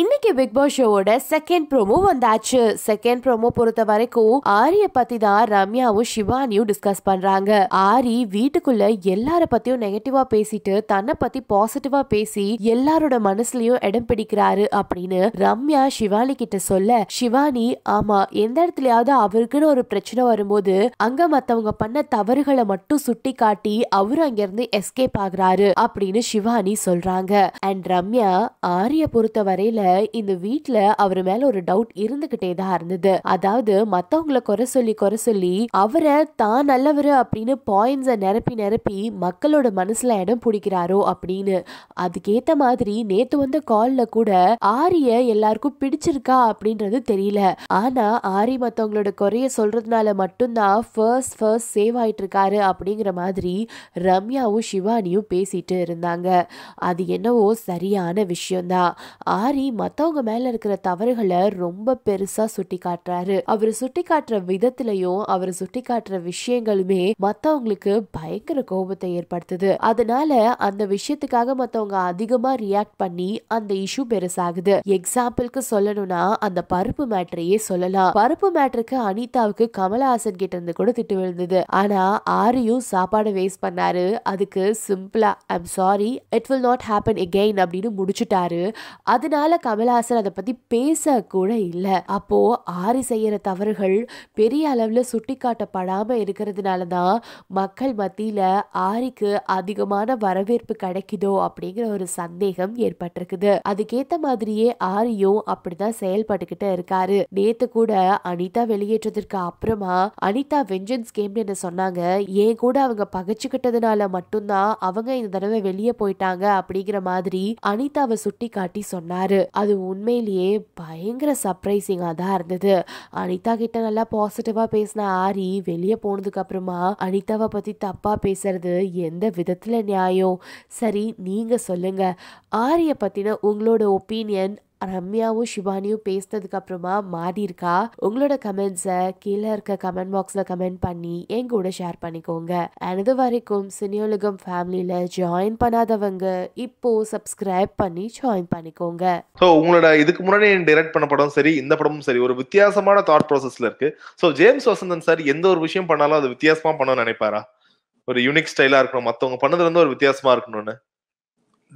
இன்னைக்கு Bigg Boss ஷோவோட second promo வந்தாச்சு செகண்ட் ப்ரோமோ பொறுத்த வரைக்கும் ஆரிய பத்தி தான் ரம்யாவும் சிவானியும் டிஸ்கஸ் பண்றாங்க ஆரி வீட்டுக்குள்ள எல்லார பத்தியும் நெகட்டிவா பேசிட்டு தன்னை பத்தி பாசிட்டிவா பேசி எல்லாரோட மனசுலயும் இடம் பிடிக்கிறாரு அப்படின்னு ரம்யா சிவானி கிட்ட சொல்ல சிவானி ஆமா எந்த இடத்துலயாவது அவருக்குன்னு ஒரு பிரச்சனை வரும்போது அங்க மத்தவங்க பண்ண தவறுகளை மட்டும் சுட்டி காட்டி அவரு அங்கிருந்து எஸ்கேப் ஆகுறாரு அப்படின்னு சிவானி சொல்றாங்க அண்ட் ரம்யா ஆரிய பொறுத்த வரையில இந்த வீட்டுல அவர் மேல ஒரு டவுட் இருந்துகிட்டே தான் இருந்தது அதாவது மத்தவங்களை குறை சொல்லி குறை சொல்லி அவரை தான் நல்லவர் அப்படின்னு பாயிண்ட்ஸை நிரப்பி நிரப்பி மக்களோட மனசுல இடம் பிடிக்கிறாரோ அப்படின்னு அதுக்கேத்த மாதிரி நேத்து வந்த கால்ல கூட ஆரிய எல்லாருக்கும் பிடிச்சிருக்கா அப்படின்றது தெரியல ஆனா ஆரி மத்தவங்களோட குறைய சொல்றதுனால மட்டும்தான் ஃபர்ஸ்ட் ஃபர்ஸ்ட் சேவ் ஆயிட்டு இருக்காரு அப்படிங்கிற மாதிரி ரம்யாவும் சிவானியும் பேசிட்டு இருந்தாங்க அது என்னவோ சரியான விஷயம்தான் ஆரி மத்தவங்க மேல இருக்கிற தவறுகளை ரொம்ப பெருசா சுட்டி காட்டுறாரு அவர் சுட்டி காட்டுற விதத்திலையும் அவர் சுட்டி காட்டுற விஷயங்களுமே மத்தவங்களுக்கு பயங்கர கோபத்தை ஏற்படுத்துது அதனால அந்த விஷயத்துக்காக மத்தவங்க அதிகமா ரியாக்ட் பண்ணி அந்த இஷ்யூ பெருசாகுது எக்ஸாம்பிளுக்கு சொல்லணும்னா அந்த பருப்பு மேட்டரையே சொல்லலாம் பருப்பு மேட்டருக்கு அனிதாவுக்கு கமலஹாசன் கிட்ட இருந்து கூட திட்டு விழுந்தது ஆனா ஆரியும் சாப்பாடு வேஸ்ட் பண்ணாரு அதுக்கு சிம்பிளா I'm sorry it will not happen again அப்படின்னு முடிச்சுட்டாரு அதனால கமல்ஹாசன் அதை பற்றி பேச கூட இல்லை அப்போது ஆரி செய்கிற தவறுகள் பெரிய அளவில் சுட்டி காட்டப்படாம இருக்கிறதுனால தான் மக்கள் மத்தியில் ஆரிக்கு அதிகமான வரவேற்பு கிடைக்குதோ அப்படிங்கிற ஒரு சந்தேகம் ஏற்பட்டிருக்குது அதுக்கேற்ற மாதிரியே ஆரியும் அப்படிதான் செயல்பட்டுக்கிட்டு இருக்காரு நேத்து கூட அனிதா வெளியேற்றதற்கு அப்புறமா அனிதா வெஞ்சன்ஸ் கேம்னு என்ன சொன்னாங்க ஏன் கூட அவங்க பகச்சுக்கிட்டதுனால மட்டும்தான் அவங்க இந்த தடவை வெளியே போயிட்டாங்க அப்படிங்கிற மாதிரி அனிதாவை சுட்டி காட்டி சொன்னாரு அது உண்மையிலேயே பயங்கர சர்ப்ரைசிங்காக தான் இருந்தது அனிதா கிட்ட நல்லா பாசிட்டிவாக பேசின ஆரி வெளியே போனதுக்கு அப்புறமா அனிதாவை பற்றி தப்பாக பேசுறது எந்த விதத்தில் நியாயம் சரி நீங்கள் சொல்லுங்கள் ஆரியை பற்றின உங்களோட ஒப்பீனியன் ரம்யாவும் சிவானியும் பேசினதுக்கு அப்புறமா மாறி இருக்கா உங்களோட கமெண்ட்ஸை கீழே இருக்க கமெண்ட் பாக்ஸில் கமெண்ட் பண்ணி என் கூட ஷேர் பண்ணிக்கோங்க அண்ட் இது வரைக்கும் சினியோலகம் ஃபேமிலியில் ஜாயின் பண்ணாதவங்க இப்போ சப்ஸ்கிரைப் பண்ணி ஜாயின் பண்ணிக்கோங்க ஸோ உங்களோட இதுக்கு முன்னாடி டைரக்ட் பண்ண படம் சரி இந்த படமும் சரி ஒரு வித்தியாசமான தாட் ப்ராசஸ்ல இருக்கு ஸோ ஜேம்ஸ் வசந்தன் சார் எந்த ஒரு விஷயம் பண்ணாலும் அது வித்தியாசமா பண்ண நினைப்பாரா ஒரு யூனிக் ஸ்டைலா இருக்கணும் மத்தவங்க பண்ணதுல இருந்து ஒரு வித்தியாசமா இருக்கணும்னு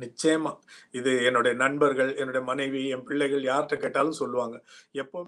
நிச்சயமா இது என்னுடைய நண்பர்கள் என்னுடைய மனைவி என் பிள்ளைகள் யார்கிட்ட கேட்டாலும் சொல்லுவாங்க எப்பவுமே